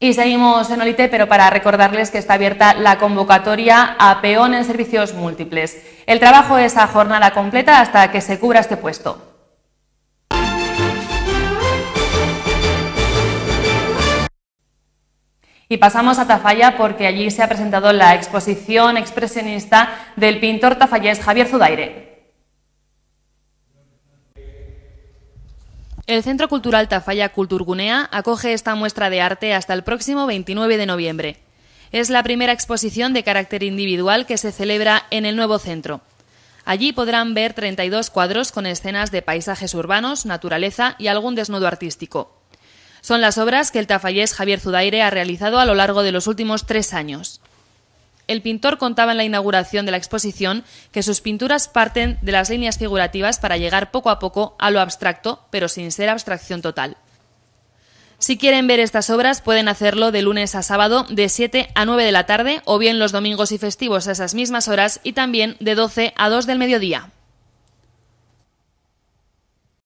Y seguimos en Olite, pero para recordarles que está abierta la convocatoria a peón en servicios múltiples. El trabajo es a jornada completa hasta que se cubra este puesto. Y pasamos a Tafalla porque allí se ha presentado la exposición expresionista del pintor tafallés Javier Zudaire. El Centro Cultural Tafalla Culturgunea acoge esta muestra de arte hasta el próximo 29 de noviembre. Es la primera exposición de carácter individual que se celebra en el nuevo centro. Allí podrán ver 32 cuadros con escenas de paisajes urbanos, naturaleza y algún desnudo artístico. Son las obras que el tafallés Javier Zudaire ha realizado a lo largo de los últimos tres años. El pintor contaba en la inauguración de la exposición que sus pinturas parten de las líneas figurativas para llegar poco a poco a lo abstracto, pero sin ser abstracción total. Si quieren ver estas obras pueden hacerlo de lunes a sábado de 7 a 9 de la tarde o bien los domingos y festivos a esas mismas horas y también de 12 a 2 del mediodía.